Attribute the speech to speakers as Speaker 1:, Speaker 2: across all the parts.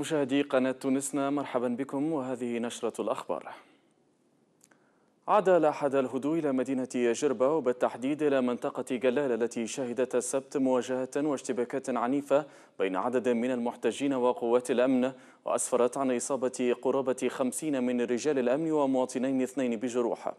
Speaker 1: مشاهدي قناة تونسنا مرحبا بكم وهذه نشرة الأخبار عاد لاحد الهدوء إلى مدينة جربة وبالتحديد إلى منطقة جلال التي شهدت السبت مواجهة واشتباكات عنيفة بين عدد من المحتجين وقوات الأمن وأسفرت عن إصابة قرابة خمسين من رجال الأمن ومواطنين اثنين بجروح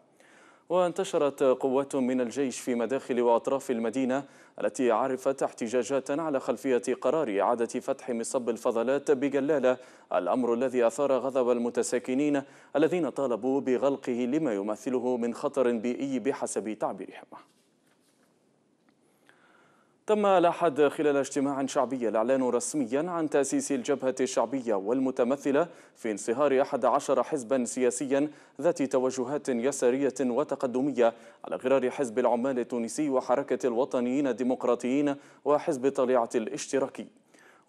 Speaker 1: وانتشرت قوات من الجيش في مداخل وأطراف المدينة التي عرفت احتجاجات على خلفية قرار إعادة فتح مصب الفضلات بجلالة الأمر الذي أثار غضب المتساكنين الذين طالبوا بغلقه لما يمثله من خطر بيئي بحسب تعبيرهم تم لحد خلال اجتماع شعبي الإعلان رسميا عن تأسيس الجبهة الشعبية والمتمثلة في انصهار 11 حزبا سياسيا ذات توجهات يسارية وتقدمية على غرار حزب العمال التونسي وحركة الوطنيين الديمقراطيين وحزب طليعة الاشتراكي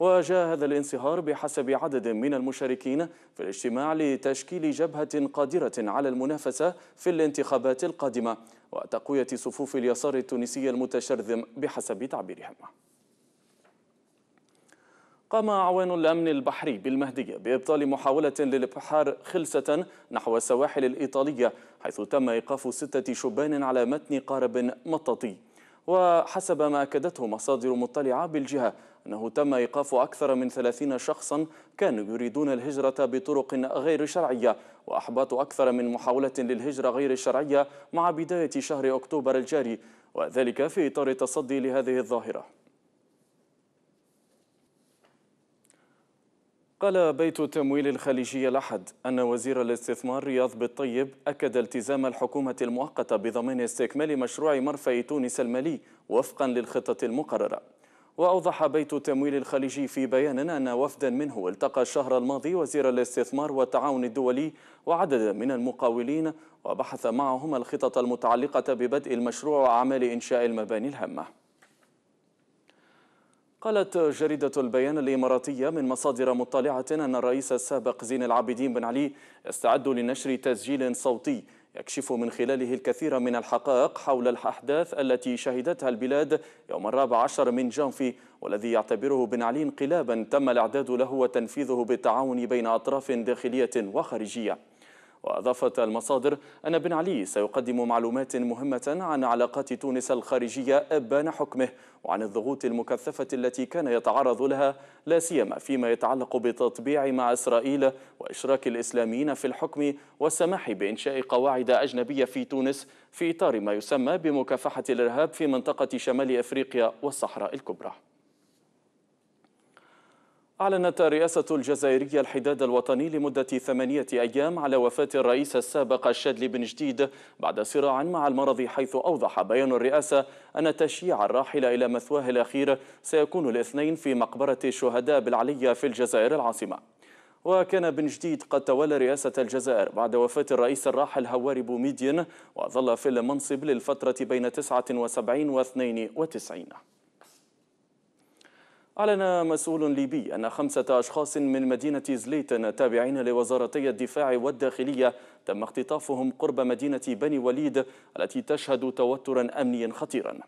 Speaker 1: وجاء هذا الانصهار بحسب عدد من المشاركين في الاجتماع لتشكيل جبهة قادرة على المنافسة في الانتخابات القادمة وتقوية صفوف اليسار التونسي المتشرذم بحسب تعبيرهم قام أعوان الأمن البحري بالمهدية بإبطال محاولة للإبحار خلسة نحو السواحل الإيطالية حيث تم إيقاف ستة شبان على متن قارب مطاطي وحسب ما أكدته مصادر مطلعة بالجهة أنه تم إيقاف أكثر من 30 شخصا كانوا يريدون الهجرة بطرق غير شرعية وأحباط أكثر من محاولة للهجرة غير الشرعية مع بداية شهر أكتوبر الجاري وذلك في إطار التصدي لهذه الظاهرة قال بيت التمويل الخليجي الأحد أن وزير الاستثمار رياض بالطيب أكد التزام الحكومة المؤقتة بضمان استكمال مشروع مرفأ تونس المالي وفقا للخطة المقررة وأوضح بيت التمويل الخليجي في بيان أن وفدا منه التقى الشهر الماضي وزير الاستثمار والتعاون الدولي وعددا من المقاولين وبحث معهم الخطط المتعلقة ببدء المشروع وأعمال إنشاء المباني الهامة قالت جريدة البيان الإماراتية من مصادر مطلعة أن الرئيس السابق زين العابدين بن علي يستعد لنشر تسجيل صوتي يكشف من خلاله الكثير من الحقائق حول الأحداث التي شهدتها البلاد يوم الرابع عشر من جانفي والذي يعتبره بن علي انقلابا تم الإعداد له وتنفيذه بالتعاون بين أطراف داخلية وخارجية وأضافت المصادر أن بن علي سيقدم معلومات مهمة عن علاقات تونس الخارجية أبان حكمه وعن الضغوط المكثفة التي كان يتعرض لها لا سيما فيما يتعلق بالتطبيع مع إسرائيل وإشراك الإسلاميين في الحكم والسماح بإنشاء قواعد أجنبية في تونس في إطار ما يسمى بمكافحة الإرهاب في منطقة شمال أفريقيا والصحراء الكبرى أعلنت رئاسة الجزائرية الحداد الوطني لمدة ثمانية أيام على وفاة الرئيس السابق الشادلي بن جديد بعد صراع مع المرض حيث أوضح بيان الرئاسة أن تشييع الراحل إلى مثواه الأخير سيكون الاثنين في مقبرة الشهداء بالعلية في الجزائر العاصمة وكان بن جديد قد تولى رئاسة الجزائر بعد وفاة الرئيس الراحل هواري بوميدين وظل في المنصب للفترة بين 79 و 92 أعلن مسؤول ليبي أن خمسة أشخاص من مدينة زليتن تابعين لوزارتي الدفاع والداخلية تم اختطافهم قرب مدينة بني وليد التي تشهد توترا أمنيا خطيرا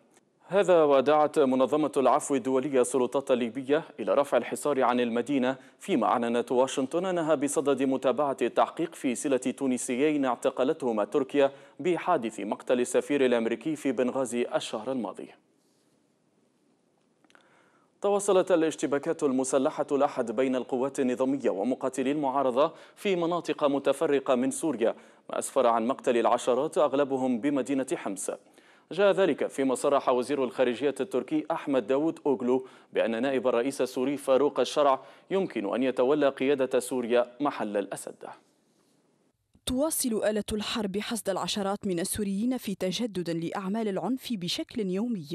Speaker 1: هذا ودعت منظمة العفو الدولية السلطات الليبية إلى رفع الحصار عن المدينة فيما أعلنت واشنطن أنها بصدد متابعة التحقيق في سلة تونسيين اعتقلتهما تركيا بحادث مقتل السفير الأمريكي في بنغازي الشهر الماضي تواصلت الاشتباكات المسلحة الأحد بين القوات النظامية ومقاتلي المعارضة في مناطق متفرقة من سوريا ما أسفر عن مقتل العشرات أغلبهم بمدينة حمص جاء ذلك فيما صرح وزير الخارجية التركي أحمد داود أوغلو بأن نائب الرئيس السوري فاروق الشرع يمكن أن يتولى قيادة سوريا محل الأسد
Speaker 2: تواصل آلة الحرب حصد العشرات من السوريين في تجدد لأعمال العنف بشكل يومي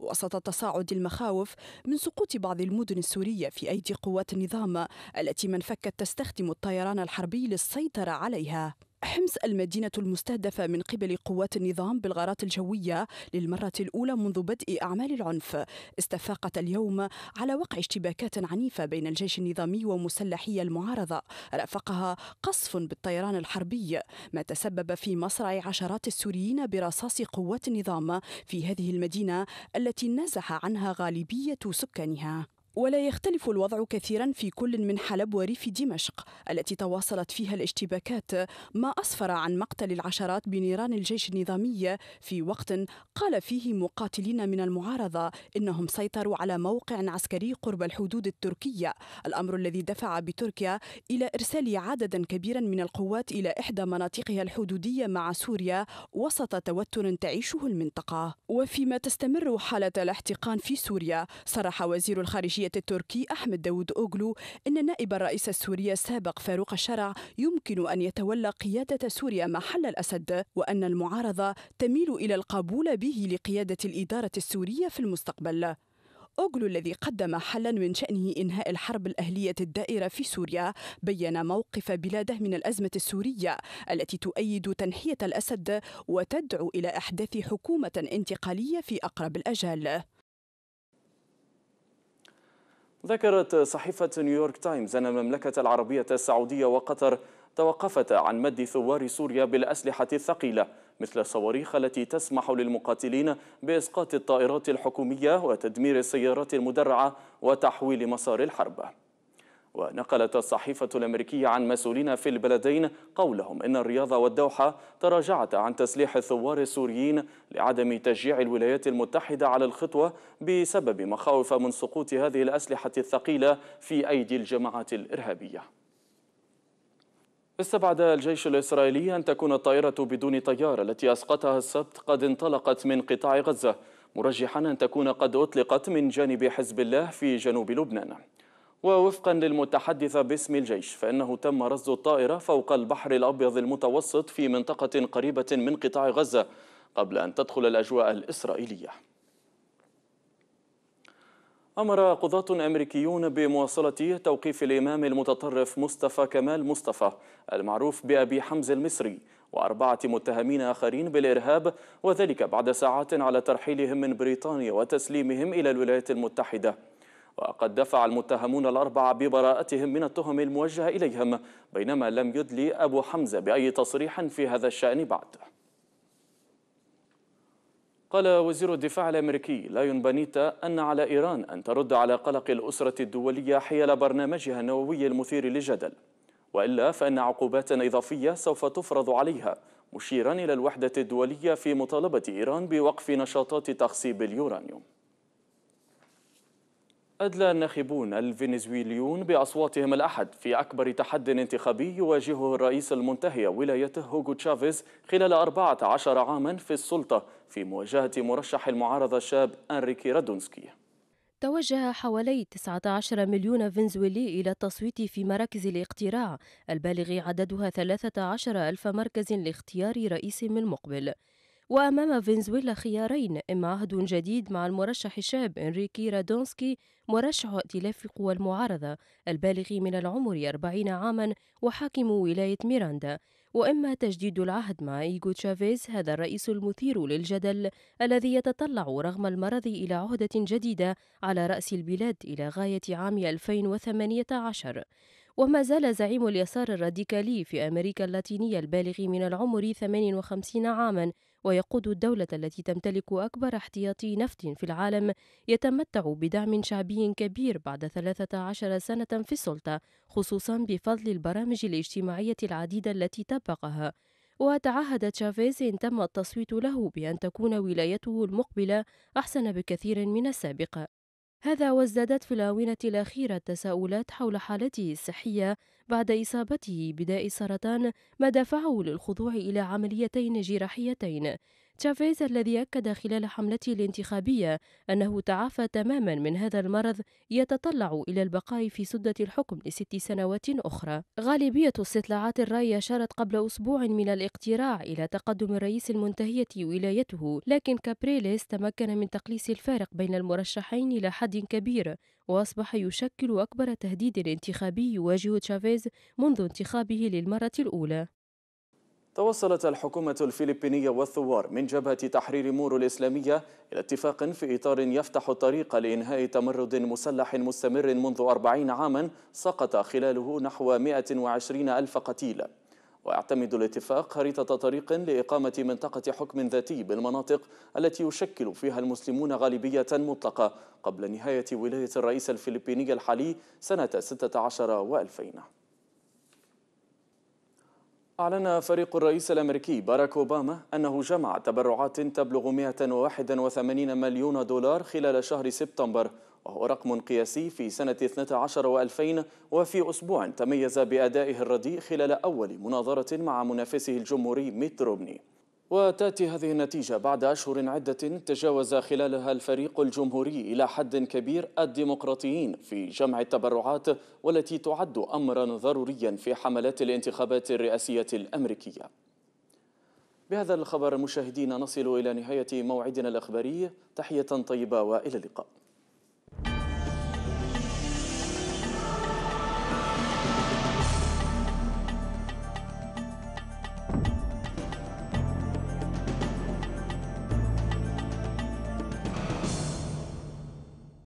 Speaker 2: وسط تصاعد المخاوف من سقوط بعض المدن السورية في أيدي قوات النظام التي من فكت تستخدم الطيران الحربي للسيطرة عليها حمص المدينة المستهدفة من قبل قوات النظام بالغارات الجوية للمرة الأولى منذ بدء أعمال العنف استفاقت اليوم على وقع اشتباكات عنيفة بين الجيش النظامي ومسلحي المعارضة رافقها قصف بالطيران الحربي ما تسبب في مصرع عشرات السوريين برصاص قوات النظام في هذه المدينة التي نزح عنها غالبية سكانها ولا يختلف الوضع كثيرا في كل من حلب وريف دمشق التي تواصلت فيها الاشتباكات ما أسفر عن مقتل العشرات بنيران الجيش النظامي في وقت قال فيه مقاتلين من المعارضة إنهم سيطروا على موقع عسكري قرب الحدود التركية الأمر الذي دفع بتركيا إلى إرسال عددا كبيرا من القوات إلى إحدى مناطقها الحدودية مع سوريا وسط توتر تعيشه المنطقة وفيما تستمر حالة الاحتقان في سوريا صرح وزير الخارجية التركي أحمد داود أوغلو أن نائب الرئيس السوري السابق فاروق الشرع يمكن أن يتولى قيادة سوريا محل الأسد وأن المعارضة تميل إلى القبول به لقيادة الإدارة السورية في المستقبل أوغلو الذي قدم حلا من شأنه إنهاء الحرب الأهلية الدائرة في سوريا بيّن موقف بلاده من الأزمة السورية التي تؤيد تنحية الأسد وتدعو إلى إحداث حكومة انتقالية في أقرب الأجال
Speaker 1: ذكرت صحيفة نيويورك تايمز أن المملكة العربية السعودية وقطر توقفتا عن مد ثوار سوريا بالأسلحة الثقيلة مثل الصواريخ التي تسمح للمقاتلين بإسقاط الطائرات الحكومية وتدمير السيارات المدرعة وتحويل مسار الحرب ونقلت الصحيفة الأمريكية عن مسؤولين في البلدين قولهم إن الرياض والدوحة تراجعت عن تسليح الثوار السوريين لعدم تشجيع الولايات المتحدة على الخطوة بسبب مخاوف من سقوط هذه الأسلحة الثقيلة في أيدي الجماعات الإرهابية استبعد الجيش
Speaker 3: الإسرائيلي
Speaker 1: أن تكون الطائرة بدون طيار التي أسقطها السبت قد انطلقت من قطاع غزة مرجحا أن تكون قد أطلقت من جانب حزب الله في جنوب لبنان ووفقا للمتحدث باسم الجيش فإنه تم رصد الطائرة فوق البحر الأبيض المتوسط في منطقة قريبة من قطاع غزة قبل أن تدخل الأجواء الإسرائيلية أمر قضاة أمريكيون بمواصلة توقيف الإمام المتطرف مصطفى كمال مصطفى المعروف بأبي حمزة المصري وأربعة متهمين آخرين بالإرهاب وذلك بعد ساعات على ترحيلهم من بريطانيا وتسليمهم إلى الولايات المتحدة وقد دفع المتهمون الأربعة ببراءتهم من التهم الموجهة إليهم بينما لم يدلي أبو حمزة بأي تصريح في هذا الشأن بعد قال وزير الدفاع الأمريكي لايون بانيتا أن على إيران أن ترد على قلق الأسرة الدولية حيال برنامجها النووي المثير للجدل وإلا فإن عقوبات إضافية سوف تفرض عليها مشيرا إلى الوحدة الدولية في مطالبة إيران بوقف نشاطات تخصيب اليورانيوم أدلى الناخبون الفنزويليون بأصواتهم الأحد في أكبر تحد انتخابي يواجهه الرئيس المنتهي ولايته هوغو تشافيز خلال 14 عاما في السلطة في مواجهة مرشح المعارضة الشاب أنريكي رادونسكي
Speaker 3: توجه حوالي 19 مليون فنزويلي إلى التصويت في مراكز الاقتراع البالغ عددها 13 ألف مركز لاختيار رئيس من مقبل وأمام فنزويلا خيارين إما عهد جديد مع المرشح الشاب إنريكي رادونسكي مرشح ائتلاف قوى المعارضة البالغ من العمر 40 عاما وحاكم ولاية ميراندا وإما تجديد العهد مع إيغو تشافيز هذا الرئيس المثير للجدل الذي يتطلع رغم المرض إلى عهدة جديدة على رأس البلاد إلى غاية عام 2018 وما زال زعيم اليسار الراديكالي في أمريكا اللاتينية البالغ من العمر 58 عاما ويقود الدولة التي تمتلك أكبر احتياطي نفط في العالم يتمتع بدعم شعبي كبير بعد 13 سنة في السلطة خصوصا بفضل البرامج الاجتماعية العديدة التي طبقها وتعهد تشافيز إن تم التصويت له بأن تكون ولايته المقبلة أحسن بكثير من السابقة هذا وازدادت في الآونة الأخيرة التساؤلات حول حالته الصحية بعد إصابته بداء السرطان ما دفعه للخضوع إلى عمليتين جراحيتين تشافيز الذي أكد خلال حملته الانتخابية أنه تعافى تماما من هذا المرض يتطلع إلى البقاء في سدة الحكم لست سنوات أخرى غالبية استطلاعات الرأي أشارت قبل أسبوع من الاقتراع إلى تقدم الرئيس المنتهية ولايته لكن كابريليس تمكن من تقليص الفارق بين المرشحين إلى حد كبير وأصبح يشكل أكبر تهديد انتخابي يواجه تشافيز منذ انتخابه للمرة الأولى
Speaker 1: توصلت الحكومة الفلبينية والثوار من جبهة تحرير مورو الإسلامية إلى اتفاق في إطار يفتح الطريق لإنهاء تمرد مسلح مستمر منذ أربعين عاما سقط خلاله نحو 120 ألف قتيل ويعتمد الاتفاق خريطة طريق لإقامة منطقة حكم ذاتي بالمناطق التي يشكل فيها المسلمون غالبية مطلقة قبل نهاية ولاية الرئيس الفلبيني الحالي سنة 16 وألفين أعلن فريق الرئيس الأمريكي باراك أوباما أنه جمع تبرعات تبلغ 181 مليون دولار خلال شهر سبتمبر وهو رقم قياسي في سنة 12 و2000 وفي أسبوع تميز بأدائه الرديء خلال أول مناظرة مع منافسه الجمهوري ميت روبني وتأتي هذه النتيجة بعد أشهر عدة تجاوز خلالها الفريق الجمهوري إلى حد كبير الديمقراطيين في جمع التبرعات والتي تعد أمرا ضروريا في حملات الانتخابات الرئاسية الأمريكية بهذا الخبر مشاهدينا نصل إلى نهاية موعدنا الأخباري تحية طيبة وإلى اللقاء